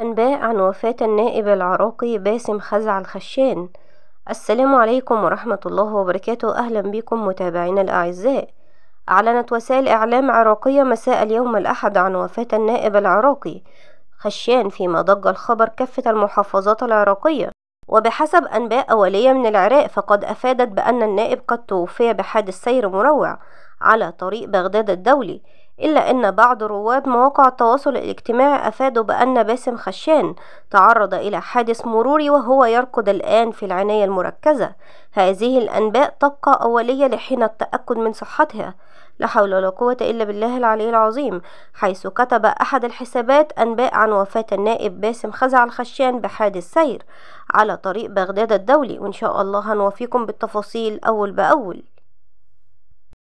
أنباء عن وفاة النائب العراقي باسم خزع الخشان السلام عليكم ورحمة الله وبركاته أهلا بكم متابعينا الأعزاء أعلنت وسائل إعلام عراقية مساء اليوم الأحد عن وفاة النائب العراقي خشان فيما ضج الخبر كافة المحافظات العراقية وبحسب أنباء أولية من العراق فقد أفادت بأن النائب قد توفي بحادث سير مروع على طريق بغداد الدولي إلا أن بعض رواد مواقع التواصل الاجتماعي أفادوا بأن باسم خشان تعرض إلى حادث مروري وهو يركض الآن في العناية المركزة هذه الأنباء تبقى أولية لحين التأكد من صحتها لا حول ولا قوة إلا بالله العلي العظيم حيث كتب أحد الحسابات أنباء عن وفاة النائب باسم خزع الخشان بحادث سير على طريق بغداد الدولي وإن شاء الله هنوفيكم بالتفاصيل أول بأول